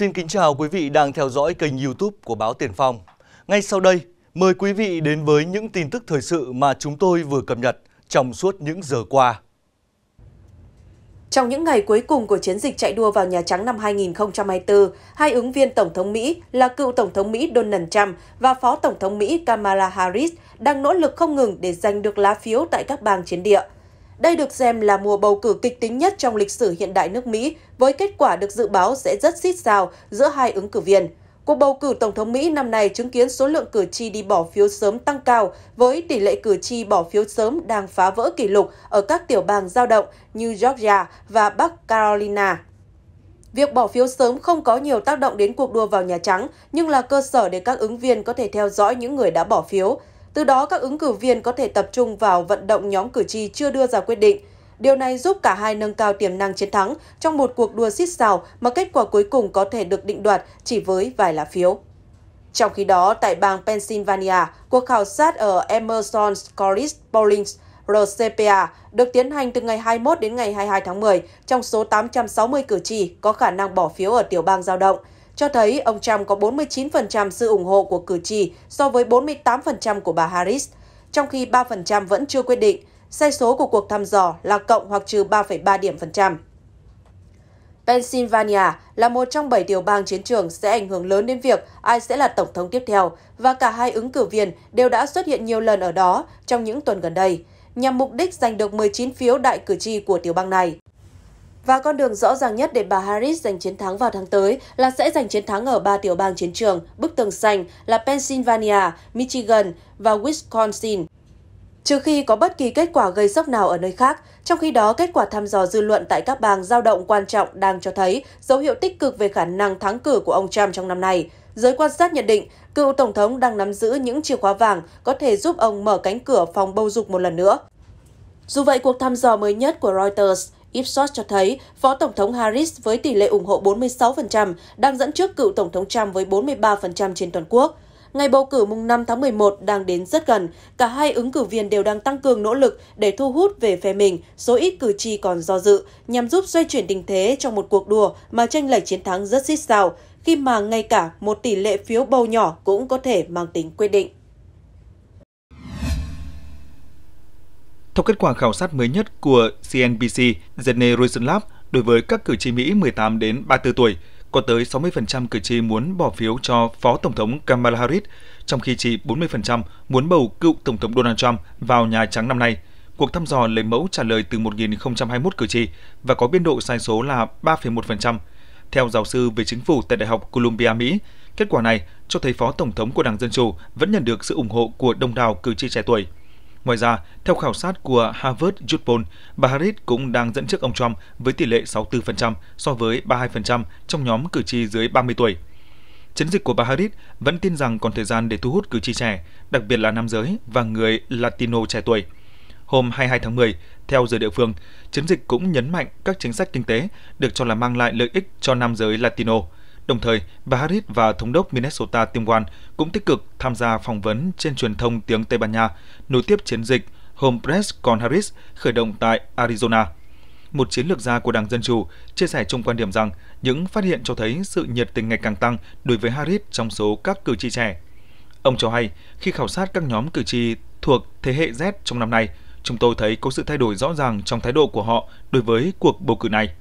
Xin kính chào quý vị đang theo dõi kênh YouTube của báo Tiền Phong. Ngay sau đây, mời quý vị đến với những tin tức thời sự mà chúng tôi vừa cập nhật trong suốt những giờ qua. Trong những ngày cuối cùng của chiến dịch chạy đua vào Nhà Trắng năm 2024, hai ứng viên Tổng thống Mỹ là cựu Tổng thống Mỹ Donald Trump và Phó Tổng thống Mỹ Kamala Harris đang nỗ lực không ngừng để giành được lá phiếu tại các bang chiến địa. Đây được xem là mùa bầu cử kịch tính nhất trong lịch sử hiện đại nước Mỹ, với kết quả được dự báo sẽ rất xít xào giữa hai ứng cử viên. Cuộc bầu cử Tổng thống Mỹ năm nay chứng kiến số lượng cử tri đi bỏ phiếu sớm tăng cao, với tỷ lệ cử tri bỏ phiếu sớm đang phá vỡ kỷ lục ở các tiểu bang giao động như Georgia và Bắc Carolina. Việc bỏ phiếu sớm không có nhiều tác động đến cuộc đua vào Nhà Trắng, nhưng là cơ sở để các ứng viên có thể theo dõi những người đã bỏ phiếu. Từ đó, các ứng cử viên có thể tập trung vào vận động nhóm cử tri chưa đưa ra quyết định. Điều này giúp cả hai nâng cao tiềm năng chiến thắng trong một cuộc đua xít xào mà kết quả cuối cùng có thể được định đoạt chỉ với vài lá phiếu. Trong khi đó, tại bang Pennsylvania, cuộc khảo sát ở Emerson College Polling RCPA được tiến hành từ ngày 21 đến ngày 22 tháng 10 trong số 860 cử tri có khả năng bỏ phiếu ở tiểu bang giao động cho thấy ông Trump có 49% sự ủng hộ của cử tri so với 48% của bà Harris, trong khi 3% vẫn chưa quyết định, sai số của cuộc thăm dò là cộng hoặc trừ 3,3 điểm phần trăm. Pennsylvania là một trong bảy tiểu bang chiến trường sẽ ảnh hưởng lớn đến việc ai sẽ là tổng thống tiếp theo và cả hai ứng cử viên đều đã xuất hiện nhiều lần ở đó trong những tuần gần đây, nhằm mục đích giành được 19 phiếu đại cử tri của tiểu bang này. Và con đường rõ ràng nhất để bà Harris giành chiến thắng vào tháng tới là sẽ giành chiến thắng ở ba tiểu bang chiến trường, bức tường xanh là Pennsylvania, Michigan và Wisconsin trừ khi có bất kỳ kết quả gây sốc nào ở nơi khác. Trong khi đó, kết quả thăm dò dư luận tại các bang giao động quan trọng đang cho thấy dấu hiệu tích cực về khả năng thắng cử của ông Trump trong năm nay. Giới quan sát nhận định, cựu Tổng thống đang nắm giữ những chìa khóa vàng có thể giúp ông mở cánh cửa phòng bầu dục một lần nữa. Dù vậy, cuộc thăm dò mới nhất của Reuters Ipsos cho thấy Phó Tổng thống Harris với tỷ lệ ủng hộ 46% đang dẫn trước cựu Tổng thống Trump với 43% trên toàn quốc. Ngày bầu cử mùng 5 tháng 11 đang đến rất gần, cả hai ứng cử viên đều đang tăng cường nỗ lực để thu hút về phe mình số ít cử tri còn do dự, nhằm giúp xoay chuyển tình thế trong một cuộc đua mà tranh lệch chiến thắng rất xích sao, khi mà ngay cả một tỷ lệ phiếu bầu nhỏ cũng có thể mang tính quyết định. Theo kết quả khảo sát mới nhất của CNBC Generation Lab đối với các cử tri Mỹ 18 đến 34 tuổi, có tới 60% cử tri muốn bỏ phiếu cho Phó Tổng thống Kamala Harris, trong khi chỉ 40% muốn bầu cựu Tổng thống Donald Trump vào Nhà Trắng năm nay. Cuộc thăm dò lấy mẫu trả lời từ 1.021 cử tri và có biên độ sai số là 3,1%. Theo giáo sư về chính phủ tại Đại học Columbia, Mỹ, kết quả này cho thấy Phó Tổng thống của Đảng Dân Chủ vẫn nhận được sự ủng hộ của đông đảo cử tri trẻ tuổi – Ngoài ra, theo khảo sát của Harvard Youth Poll, bà Harris cũng đang dẫn trước ông Trump với tỷ lệ 64% so với 32% trong nhóm cử tri dưới 30 tuổi. Chiến dịch của bà Harris vẫn tin rằng còn thời gian để thu hút cử tri trẻ, đặc biệt là nam giới và người Latino trẻ tuổi. Hôm 22 tháng 10, theo giờ địa phương, chiến dịch cũng nhấn mạnh các chính sách kinh tế được cho là mang lại lợi ích cho nam giới Latino – Đồng thời, bà Harris và thống đốc Minnesota Tim Wan cũng tích cực tham gia phỏng vấn trên truyền thông tiếng Tây Ban Nha, nối tiếp chiến dịch Home Press con Harris khởi động tại Arizona. Một chiến lược gia của Đảng Dân Chủ chia sẻ chung quan điểm rằng những phát hiện cho thấy sự nhiệt tình ngày càng tăng đối với Harris trong số các cử tri trẻ. Ông cho hay, khi khảo sát các nhóm cử tri thuộc thế hệ Z trong năm nay, chúng tôi thấy có sự thay đổi rõ ràng trong thái độ của họ đối với cuộc bầu cử này.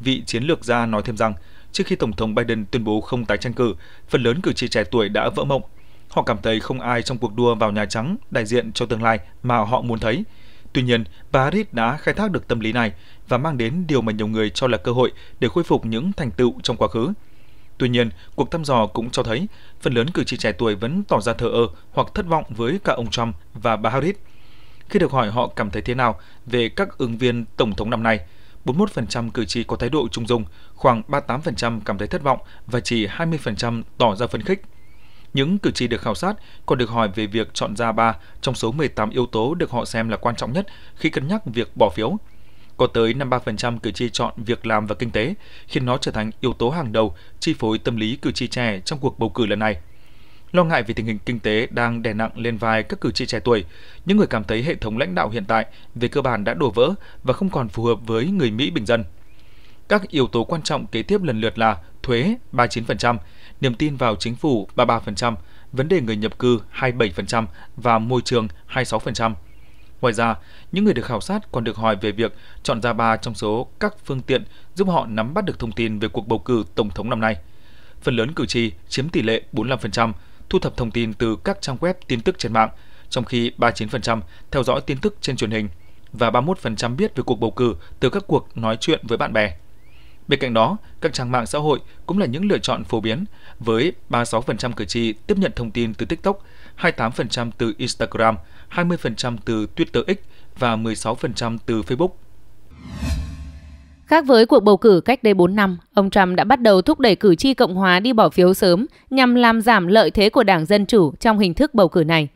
Vị chiến lược gia nói thêm rằng, trước khi Tổng thống Biden tuyên bố không tái tranh cử, phần lớn cử tri trẻ tuổi đã vỡ mộng. Họ cảm thấy không ai trong cuộc đua vào Nhà Trắng đại diện cho tương lai mà họ muốn thấy. Tuy nhiên, bà Harris đã khai thác được tâm lý này và mang đến điều mà nhiều người cho là cơ hội để khôi phục những thành tựu trong quá khứ. Tuy nhiên, cuộc thăm dò cũng cho thấy phần lớn cử tri trẻ tuổi vẫn tỏ ra thờ ơ hoặc thất vọng với cả ông Trump và bà Harris. Khi được hỏi họ cảm thấy thế nào về các ứng viên tổng thống năm nay, 41% cử tri có thái độ trung dung, khoảng 38% cảm thấy thất vọng và chỉ 20% tỏ ra phấn khích. Những cử tri được khảo sát còn được hỏi về việc chọn ra 3 trong số 18 yếu tố được họ xem là quan trọng nhất khi cân nhắc việc bỏ phiếu. Có tới 53% cử tri chọn việc làm và kinh tế, khiến nó trở thành yếu tố hàng đầu chi phối tâm lý cử tri trẻ trong cuộc bầu cử lần này lo ngại về tình hình kinh tế đang đè nặng lên vai các cử tri trẻ tuổi, những người cảm thấy hệ thống lãnh đạo hiện tại về cơ bản đã đổ vỡ và không còn phù hợp với người Mỹ bình dân. Các yếu tố quan trọng kế tiếp lần lượt là thuế 39%, niềm tin vào chính phủ 33%, vấn đề người nhập cư 27% và môi trường 26%. Ngoài ra, những người được khảo sát còn được hỏi về việc chọn ra ba trong số các phương tiện giúp họ nắm bắt được thông tin về cuộc bầu cử tổng thống năm nay. Phần lớn cử tri chiếm tỷ lệ 45%, thu thập thông tin từ các trang web tin tức trên mạng, trong khi 39% theo dõi tin tức trên truyền hình và 31% biết về cuộc bầu cử từ các cuộc nói chuyện với bạn bè. Bên cạnh đó, các trang mạng xã hội cũng là những lựa chọn phổ biến, với 36% cử tri tiếp nhận thông tin từ TikTok, 28% từ Instagram, 20% từ Twitter X và 16% từ Facebook. Khác với cuộc bầu cử cách đây 4 năm, ông Trump đã bắt đầu thúc đẩy cử tri Cộng hòa đi bỏ phiếu sớm nhằm làm giảm lợi thế của Đảng Dân Chủ trong hình thức bầu cử này.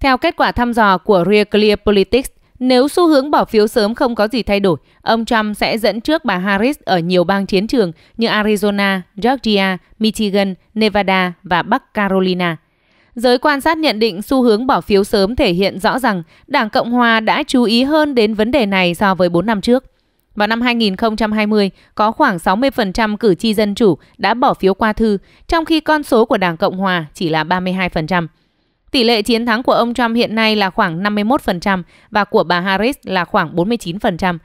Theo kết quả thăm dò của Real Clear Politics, nếu xu hướng bỏ phiếu sớm không có gì thay đổi, ông Trump sẽ dẫn trước bà Harris ở nhiều bang chiến trường như Arizona, Georgia, Michigan, Nevada và Bắc Carolina. Giới quan sát nhận định xu hướng bỏ phiếu sớm thể hiện rõ rằng Đảng Cộng hòa đã chú ý hơn đến vấn đề này so với 4 năm trước. Vào năm 2020, có khoảng 60% cử tri dân chủ đã bỏ phiếu qua thư, trong khi con số của Đảng Cộng Hòa chỉ là 32%. Tỷ lệ chiến thắng của ông Trump hiện nay là khoảng 51% và của bà Harris là khoảng 49%.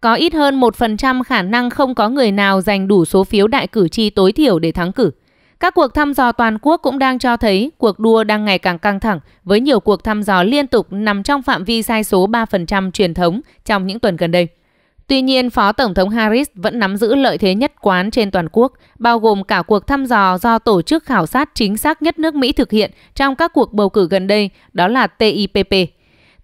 Có ít hơn 1% khả năng không có người nào giành đủ số phiếu đại cử tri tối thiểu để thắng cử. Các cuộc thăm dò toàn quốc cũng đang cho thấy cuộc đua đang ngày càng căng thẳng với nhiều cuộc thăm dò liên tục nằm trong phạm vi sai số 3% truyền thống trong những tuần gần đây. Tuy nhiên, Phó Tổng thống Harris vẫn nắm giữ lợi thế nhất quán trên toàn quốc, bao gồm cả cuộc thăm dò do Tổ chức Khảo sát Chính xác nhất nước Mỹ thực hiện trong các cuộc bầu cử gần đây, đó là TIPP.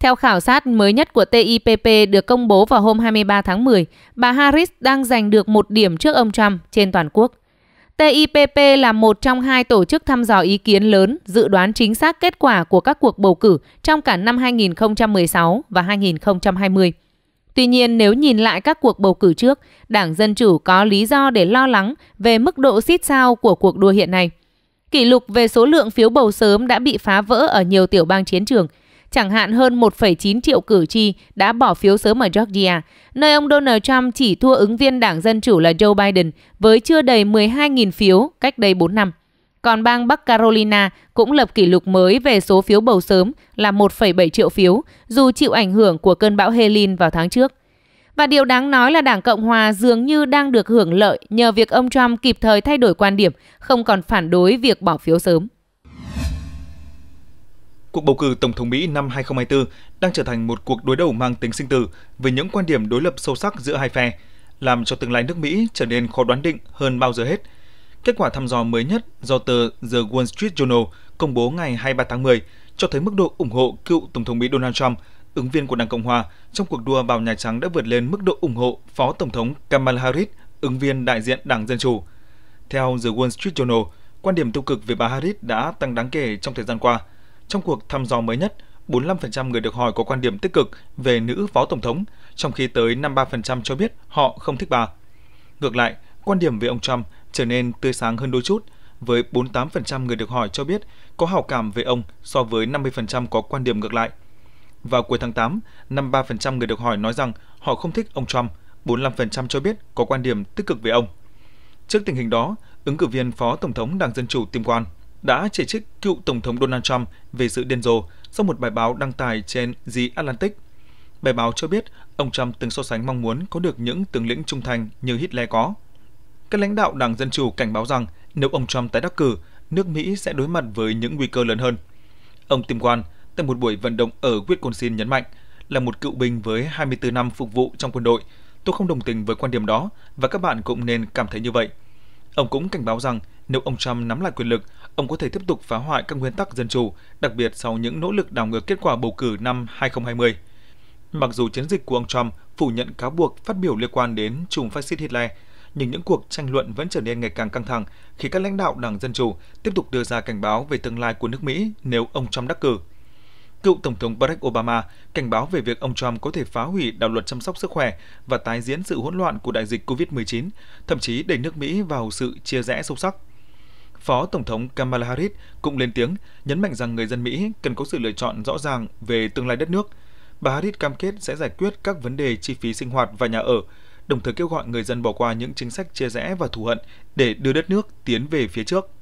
Theo khảo sát mới nhất của TIPP được công bố vào hôm 23 tháng 10, bà Harris đang giành được một điểm trước ông Trump trên toàn quốc. TIPP là một trong hai tổ chức thăm dò ý kiến lớn dự đoán chính xác kết quả của các cuộc bầu cử trong cả năm 2016 và 2020. Tuy nhiên, nếu nhìn lại các cuộc bầu cử trước, Đảng Dân Chủ có lý do để lo lắng về mức độ xít sao của cuộc đua hiện nay. Kỷ lục về số lượng phiếu bầu sớm đã bị phá vỡ ở nhiều tiểu bang chiến trường. Chẳng hạn hơn 1,9 triệu cử tri đã bỏ phiếu sớm ở Georgia, nơi ông Donald Trump chỉ thua ứng viên Đảng Dân Chủ là Joe Biden với chưa đầy 12.000 phiếu cách đây 4 năm. Còn bang Bắc Carolina cũng lập kỷ lục mới về số phiếu bầu sớm là 1,7 triệu phiếu, dù chịu ảnh hưởng của cơn bão Helene vào tháng trước. Và điều đáng nói là Đảng Cộng Hòa dường như đang được hưởng lợi nhờ việc ông Trump kịp thời thay đổi quan điểm, không còn phản đối việc bỏ phiếu sớm. Cuộc bầu cử Tổng thống Mỹ năm 2024 đang trở thành một cuộc đối đầu mang tính sinh tử với những quan điểm đối lập sâu sắc giữa hai phe, làm cho tương lai nước Mỹ trở nên khó đoán định hơn bao giờ hết – Kết quả thăm dò mới nhất do tờ The Wall Street Journal công bố ngày 23 tháng 10 cho thấy mức độ ủng hộ cựu Tổng thống Mỹ Donald Trump, ứng viên của Đảng Cộng Hòa, trong cuộc đua vào Nhà Trắng đã vượt lên mức độ ủng hộ Phó Tổng thống Kamala Harris, ứng viên đại diện Đảng Dân Chủ. Theo The Wall Street Journal, quan điểm tiêu cực về bà Harris đã tăng đáng kể trong thời gian qua. Trong cuộc thăm dò mới nhất, 45% người được hỏi có quan điểm tích cực về nữ phó tổng thống, trong khi tới 53% cho biết họ không thích bà. Ngược lại, quan điểm về ông Trump trở nên tươi sáng hơn đôi chút, với 48% người được hỏi cho biết có hào cảm về ông so với 50% có quan điểm ngược lại. Vào cuối tháng 8, 53% người được hỏi nói rằng họ không thích ông Trump, 45% cho biết có quan điểm tích cực về ông. Trước tình hình đó, ứng cử viên Phó Tổng thống Đảng Dân Chủ Tim Quan đã chỉ trích cựu Tổng thống Donald Trump về sự điên rồ sau một bài báo đăng tải trên The Atlantic. Bài báo cho biết ông Trump từng so sánh mong muốn có được những tướng lĩnh trung thành như Hitler có. Các lãnh đạo Đảng Dân Chủ cảnh báo rằng nếu ông Trump tái đắc cử, nước Mỹ sẽ đối mặt với những nguy cơ lớn hơn. Ông Tim Quan, tại một buổi vận động ở Wisconsin nhấn mạnh, là một cựu binh với 24 năm phục vụ trong quân đội, tôi không đồng tình với quan điểm đó và các bạn cũng nên cảm thấy như vậy. Ông cũng cảnh báo rằng nếu ông Trump nắm lại quyền lực, ông có thể tiếp tục phá hoại các nguyên tắc dân chủ, đặc biệt sau những nỗ lực đảo ngược kết quả bầu cử năm 2020. Mặc dù chiến dịch của ông Trump phủ nhận cáo buộc phát biểu liên quan đến trùng phát xít Hitler, nhưng những cuộc tranh luận vẫn trở nên ngày càng căng thẳng khi các lãnh đạo Đảng Dân Chủ tiếp tục đưa ra cảnh báo về tương lai của nước Mỹ nếu ông Trump đắc cử. Cựu Tổng thống Barack Obama cảnh báo về việc ông Trump có thể phá hủy đạo luật chăm sóc sức khỏe và tái diễn sự hỗn loạn của đại dịch COVID-19, thậm chí đẩy nước Mỹ vào sự chia rẽ sâu sắc. Phó Tổng thống Kamala Harris cũng lên tiếng, nhấn mạnh rằng người dân Mỹ cần có sự lựa chọn rõ ràng về tương lai đất nước. Bà Harris cam kết sẽ giải quyết các vấn đề chi phí sinh hoạt và nhà ở, đồng thời kêu gọi người dân bỏ qua những chính sách chia rẽ và thù hận để đưa đất nước tiến về phía trước.